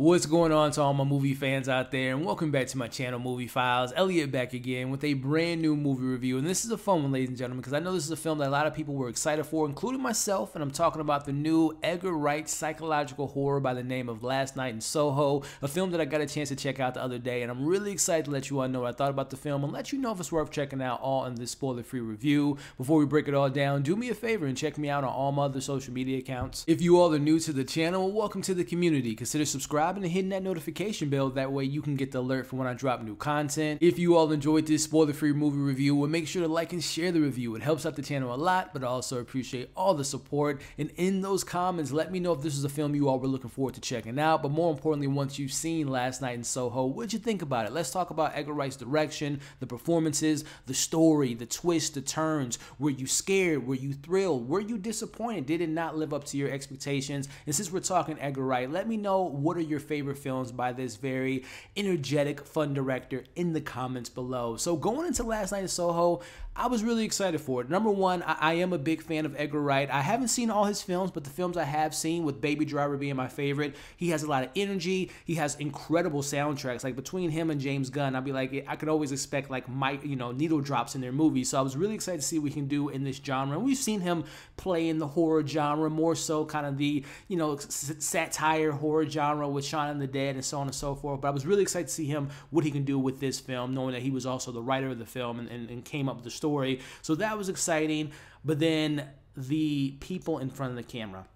What's going on to all my movie fans out there, and welcome back to my channel, Movie Files. Elliot back again with a brand new movie review, and this is a fun one, ladies and gentlemen, because I know this is a film that a lot of people were excited for, including myself, and I'm talking about the new Edgar Wright psychological horror by the name of Last Night in Soho, a film that I got a chance to check out the other day, and I'm really excited to let you all know what I thought about the film and let you know if it's worth checking out all in this spoiler-free review. Before we break it all down, do me a favor and check me out on all my other social media accounts. If you all are new to the channel, welcome to the community. Consider subscribing subscribing and hitting that notification bell. That way you can get the alert for when I drop new content. If you all enjoyed this spoiler-free movie review, well, make sure to like and share the review. It helps out the channel a lot, but I also appreciate all the support. And in those comments, let me know if this is a film you all were looking forward to checking out. But more importantly, once you've seen Last Night in Soho, what'd you think about it? Let's talk about Edgar Wright's direction, the performances, the story, the twists, the turns. Were you scared? Were you thrilled? Were you disappointed? Did it not live up to your expectations? And since we're talking Edgar Wright, let me know what are your your favorite films by this very energetic, fun director in the comments below. So going into last night in Soho, I was really excited for it. Number one, I, I, am a big fan of Edgar Wright. I haven't seen all his films, but the films I have seen, with Baby Driver being my favorite, he has a lot of energy. He has incredible soundtracks. Like between him and James Gunn, I'd be like, I could always expect like my you know, needle drops in their movies. So I was really excited to see what he can do in this genre. And we've seen him play in the horror genre, more so kind of the, you know, satire horror genre with Shaun of the Dead and so on and so forth. But I was really excited to see him, what he can do with this film, knowing that he was also the writer of the film and, and, and came up with the story story. So that was exciting. But then the people in front of the camera.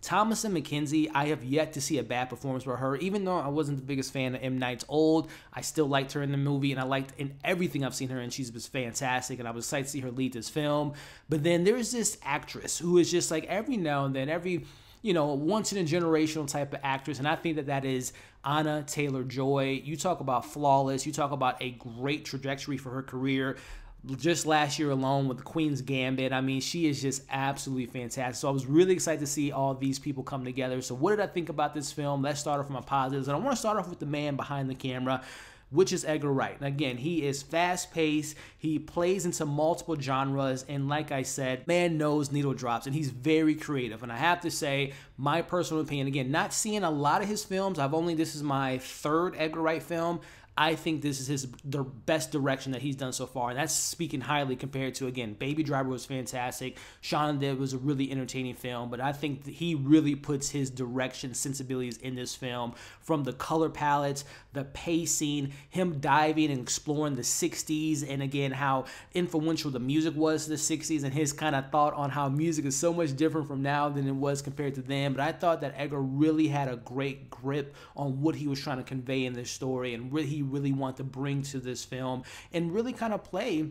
Thomas and McKenzie, I have yet to see a bad performance for her. Even though I wasn't the biggest fan of M. Night's old, I still liked her in the movie, and I liked in everything I've seen her in. she just fantastic, and I was excited to see her lead this film. But then there's this actress who is just like every now and then, every you know, once in a generational type of actress. And I think that that is Anna Taylor Joy. You talk about flawless, you talk about a great trajectory for her career just last year alone with the Queen's Gambit. I mean, she is just absolutely fantastic. So I was really excited to see all these people come together. So what did I think about this film? Let's start off from a positives. And I want to start off with the man behind the camera which is Edgar Wright. And again, he is fast paced, he plays into multiple genres, and like I said, man knows needle drops, and he's very creative. And I have to say, my personal opinion, again, not seeing a lot of his films, I've only, this is my third Edgar Wright film. I think this is his the best direction that he's done so far, and that's speaking highly compared to again, Baby Driver was fantastic. Shaun Dead was a really entertaining film, but I think he really puts his direction sensibilities in this film from the color palettes, the pacing, him diving and exploring the '60s, and again how influential the music was to the '60s, and his kind of thought on how music is so much different from now than it was compared to then. But I thought that Edgar really had a great grip on what he was trying to convey in this story, and he you really want to bring to this film and really kind of play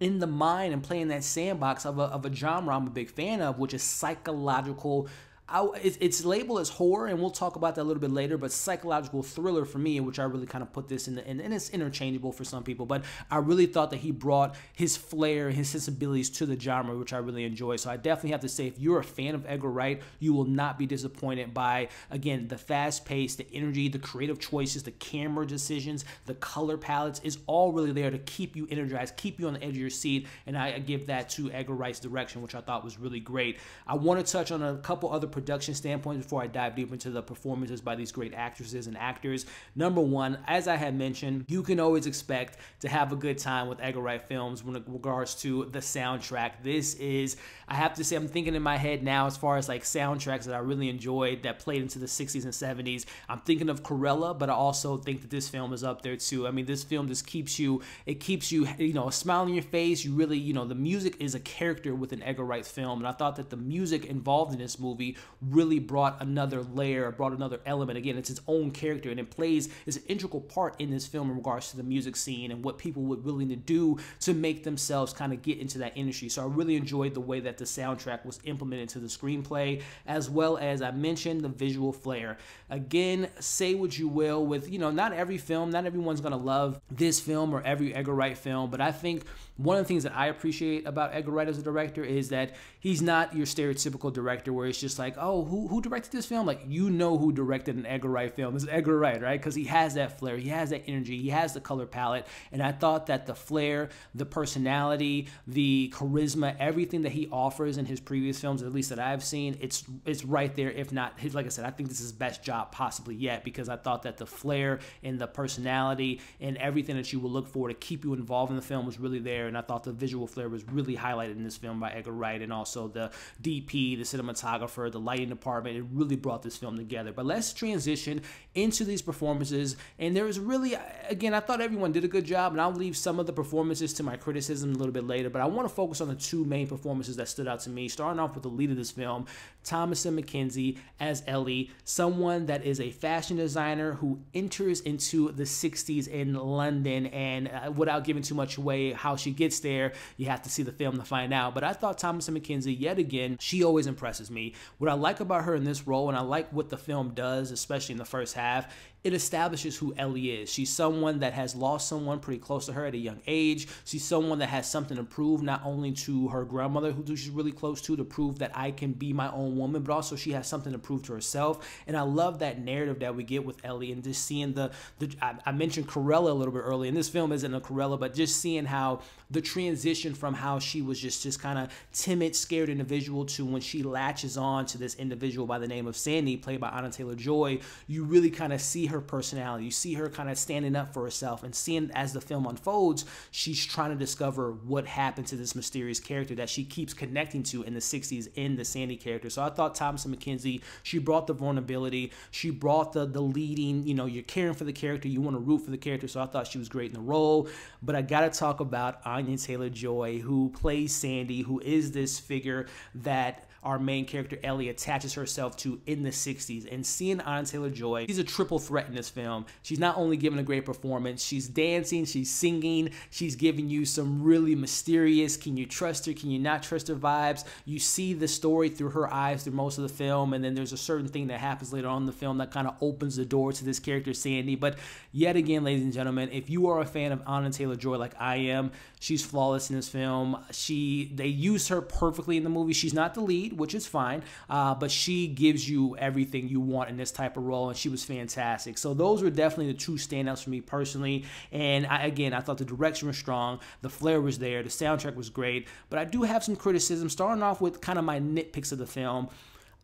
in the mind and playing that sandbox of a, of a genre I'm a big fan of, which is psychological I, it's labeled as horror, and we'll talk about that a little bit later. But psychological thriller for me, which I really kind of put this in, the, and, and it's interchangeable for some people. But I really thought that he brought his flair, his sensibilities to the genre, which I really enjoy. So I definitely have to say, if you're a fan of Edgar Wright, you will not be disappointed by again the fast pace, the energy, the creative choices, the camera decisions, the color palettes is all really there to keep you energized, keep you on the edge of your seat. And I, I give that to Edgar Wright's direction, which I thought was really great. I want to touch on a couple other production standpoint before I dive deep into the performances by these great actresses and actors. Number one, as I had mentioned, you can always expect to have a good time with Edgar Wright films when it regards to the soundtrack. This is, I have to say, I'm thinking in my head now as far as like soundtracks that I really enjoyed that played into the 60s and 70s. I'm thinking of Corella, but I also think that this film is up there too. I mean, this film just keeps you, it keeps you, you know, a smile on your face. You really, you know, the music is a character within Edgar Wright's film, and I thought that the music involved in this movie really brought another layer, brought another element. Again, it's its own character and it plays is an integral part in this film in regards to the music scene and what people were willing to do to make themselves kind of get into that industry. So I really enjoyed the way that the soundtrack was implemented to the screenplay, as well as I mentioned the visual flair. Again, say what you will with, you know, not every film, not everyone's gonna love this film or every Edgar Wright film, but I think one of the things that I appreciate about Edgar Wright as a director is that he's not your stereotypical director where it's just like, oh, who who directed this film? Like, you know who directed an Edgar Wright film. This is Edgar Wright, right? Because he has that flair, he has that energy, he has the color palette. And I thought that the flair, the personality, the charisma, everything that he offers in his previous films, at least that I've seen, it's it's right there. If not, his, like I said, I think this is his best job possibly yet because I thought that the flair and the personality and everything that you would look for to keep you involved in the film was really there. And I thought the visual flair was really highlighted in this film by Edgar Wright and also the DP, the cinematographer, the lighting department. It really brought this film together. But let's transition into these performances. And there is really, again, I thought everyone did a good job, and I'll leave some of the performances to my criticism a little bit later. But I want to focus on the two main performances that stood out to me, starting off with the lead of this film, and McKenzie as Ellie, someone that is a fashion designer who enters into the 60s in London. And uh, without giving too much away how she gets there, you have to see the film to find out. But I thought and McKenzie, yet again, she always impresses me. What what I like about her in this role, and I like what the film does, especially in the first half, it establishes who Ellie is. She's someone that has lost someone pretty close to her at a young age. She's someone that has something to prove, not only to her grandmother, who she's really close to, to prove that I can be my own woman, but also she has something to prove to herself. And I love that narrative that we get with Ellie and just seeing the, the I, I mentioned Corella a little bit earlier, and this film isn't a Corella, but just seeing how the transition from how she was just, just kind of timid, scared individual to when she latches on to this individual by the name of Sandy, played by Anna Taylor Joy, you really kind of see her her personality. You see her kind of standing up for herself and seeing as the film unfolds, she's trying to discover what happened to this mysterious character that she keeps connecting to in the 60s in the Sandy character. So I thought Thompson McKenzie, she brought the vulnerability, she brought the the leading, you know, you're caring for the character, you want to root for the character. So I thought she was great in the role. But I gotta talk about Anya Taylor Joy, who plays Sandy, who is this figure that our main character Ellie attaches herself to in the 60s. And seeing Anna Taylor Joy, she's a triple threat in this film. She's not only giving a great performance, she's dancing, she's singing, she's giving you some really mysterious can you trust her, can you not trust her vibes. You see the story through her eyes through most of the film, and then there's a certain thing that happens later on in the film that kind of opens the door to this character, Sandy. But yet again, ladies and gentlemen, if you are a fan of Anna Taylor Joy like I am, she's flawless in this film. She they use her perfectly in the movie. She's not the lead lead, which is fine, uh, but she gives you everything you want in this type of role, and she was fantastic. So those were definitely the two standouts for me personally. And I, again, I thought the direction was strong, the flair was there, the soundtrack was great, but I do have some criticism. Starting off with kind of my nitpicks of the film.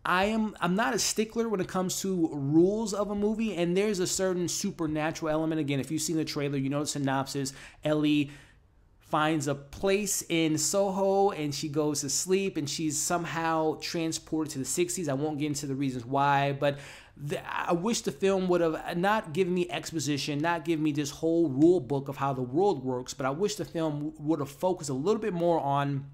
I am I'm not a stickler when it comes to rules of a movie, and there's a certain supernatural element. Again, if you've seen the trailer, you know the synopsis. Ellie finds a place in Soho and she goes to sleep and she's somehow transported to the 60s. I won't get into the reasons why, but the, I wish the film would have not given me exposition, not given me this whole rule book of how the world works, but I wish the film would have focused a little bit more on.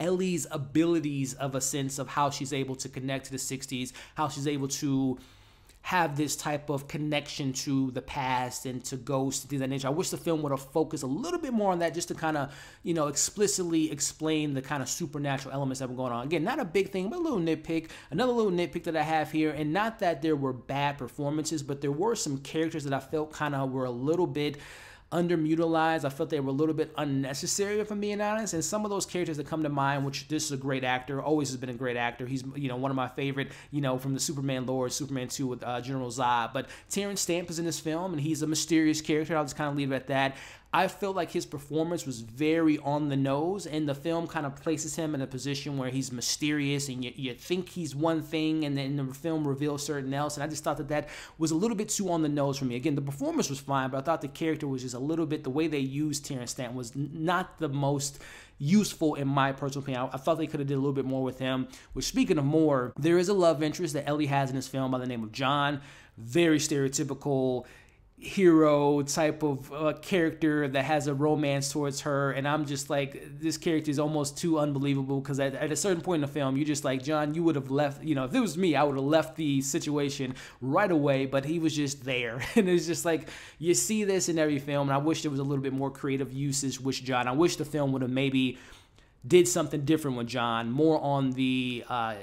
Ellie's abilities of a sense of how she's able to connect to the 60s, how she's able to have this type of connection to the past and to ghosts and things of that nature. I wish the film would have focused a little bit more on that just to kind of, you know, explicitly explain the kind of supernatural elements that were going on. Again, not a big thing, but a little nitpick. Another little nitpick that I have here, and not that there were bad performances, but there were some characters that I felt kind of were a little bit underutilized. I felt they were a little bit unnecessary, if I'm being honest. And some of those characters that come to mind, which this is a great actor, always has been a great actor. He's you know one of my favorite, you know, from the Superman lore, Superman 2 with uh, General Zod. But Terrence Stamp is in this film, and he's a mysterious character. I'll just kind of leave it at that. I felt like his performance was very on the nose, and the film kind of places him in a position where he's mysterious, and you, you think he's one thing, and then the film reveals certain else. And I just thought that that was a little bit too on the nose for me. Again, the performance was fine, but I thought the character was just a little bit. The way they used Terrence Stanton was not the most useful in my personal opinion. I, I thought they could have did a little bit more with him. Which speaking of more, there is a love interest that Ellie has in this film by the name of John. Very stereotypical hero type of uh, character that has a romance towards her and i'm just like this character is almost too unbelievable because at, at, a certain point in the film you're just like john you would have left you know if it was me i would have left the situation right away but he was just there and it's just like you see this in every film and i wish there was a little bit more creative usage with john i wish the film would have maybe did something different with John, more on the uh,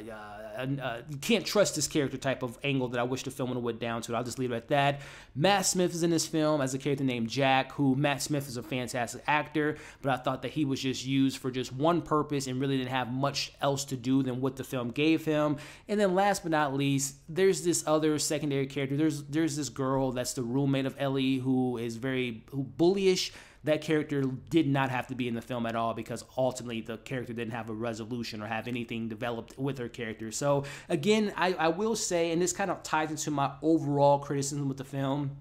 uh, uh, can't trust this character type of angle that I wish the film would have went down to. I'll just leave it at that. Matt Smith is in this film as a character named Jack, who Matt Smith is a fantastic actor, but I thought that he was just used for just one purpose and really didn't have much else to do than what the film gave him. And then last but not least, there's this other secondary character. There's there's this girl that's the roommate of Ellie who is very who bullyish that character did not have to be in the film at all because ultimately the character didn't have a resolution or have anything developed with her character. So again, I, I will say, and this kind of ties into my overall criticism with the film.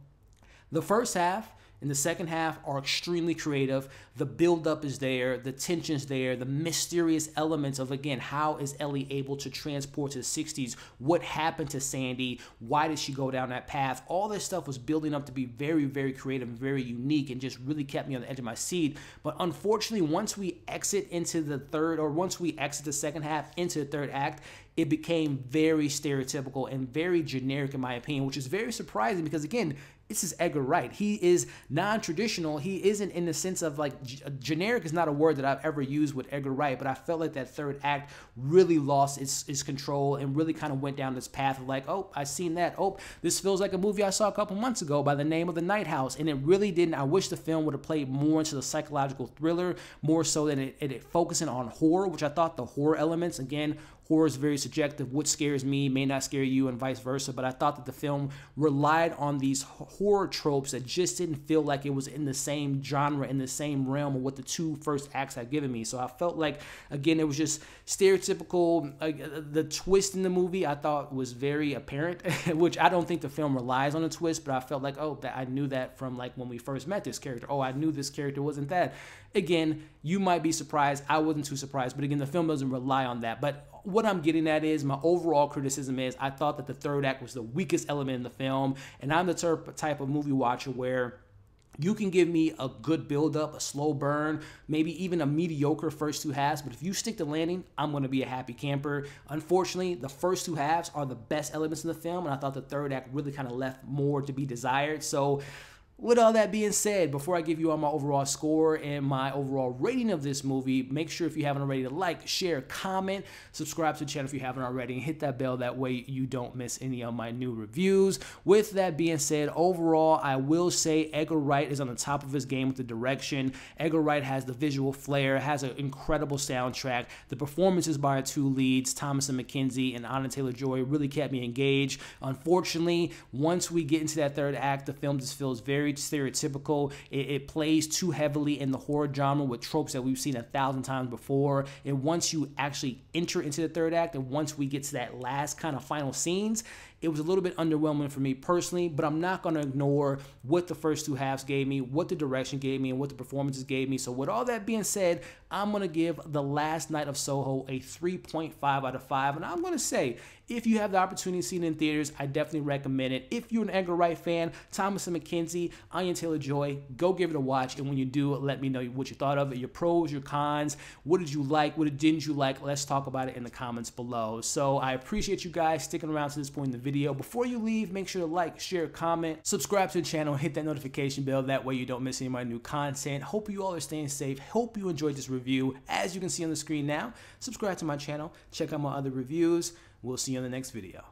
The first half, in the second half are extremely creative. The buildup is there, the tension's there, the mysterious elements of again, how is Ellie able to transport to the 60s? What happened to Sandy? Why did she go down that path? All this stuff was building up to be very, very creative and very unique and just really kept me on the edge of my seat. But unfortunately, once we exit into the third, or once we exit the second half into the third act, it became very stereotypical and very generic, in my opinion, which is very surprising because, again, this is Edgar Wright. He is non traditional. He isn't in the sense of like g- uh, generic is not a word that I've ever used with Edgar Wright, but I felt like that third act really lost its, its control and really kind of went down this path of like, oh, I've seen that. Oh, this feels like a movie I saw a couple months ago by the name of The Night House. And it really didn't. I wish the film would have played more into the psychological thriller, more so than it, it, it focusing on horror, which I thought the horror elements, again, Horror is very subjective. What scares me may not scare you, and vice versa. But I thought that the film relied on these horror tropes that just didn't feel like it was in the same genre, in the same realm of what the two first acts had given me. So I felt like, again, it was just stereotypical. Uh, uh, the twist in the movie I thought was very apparent, which I don't think the film relies on a twist, but I felt like, oh, that I knew that from like when we first met this character. Oh, I knew this character wasn't that. Again, you might be surprised. I wasn't too surprised, but again, the film doesn't rely on that. But what I'm getting at is my overall criticism is I thought that the third act was the weakest element in the film, and I'm the ter- type of movie watcher where you can give me a good buildup, a slow burn, maybe even a mediocre first two halves. But if you stick to landing, I'm going to be a happy camper. Unfortunately, the first two halves are the best elements in the film, and I thought the third act really kind of left more to be desired. So with all that being said, before I give you all my overall score and my overall rating of this movie, make sure if you haven't already to like, share, comment, subscribe to the channel if you haven't already, and hit that bell. That way you don't miss any of my new reviews. With that being said, overall, I will say Edgar Wright is on the top of his game with the direction. Edgar Wright has the visual flair, has an incredible soundtrack. The performances by our two leads, Thomas and McKenzie and Anna Taylor-Joy, really kept me engaged. Unfortunately, once we get into that third act, the film just feels very very stereotypical. It, it plays too heavily in the horror genre with tropes that we've seen a thousand times before. And once you actually enter into the third act, and once we get to that last kind of final scenes, it was a little bit underwhelming for me personally, but I'm not going to ignore what the first two halves gave me, what the direction gave me, and what the performances gave me. So, with all that being said, I'm going to give The Last Night of Soho a 3.5 out of 5. And I'm going to say if you have the opportunity to see it in theaters, I definitely recommend it. If you're an Edgar Wright fan, Thomas and McKenzie, Anya Taylor Joy, go give it a watch. And when you do, let me know what you thought of it, your pros, your cons, what did you like, what didn't you like. Let's talk about it in the comments below. So I appreciate you guys sticking around to this point in the video. Before you leave, make sure to like, share, comment, subscribe to the channel, hit that notification bell. That way you don't miss any of my new content. Hope you all are staying safe. Hope you enjoyed this review. As you can see on the screen now, subscribe to my channel, check out my other reviews. We'll see you in the next video.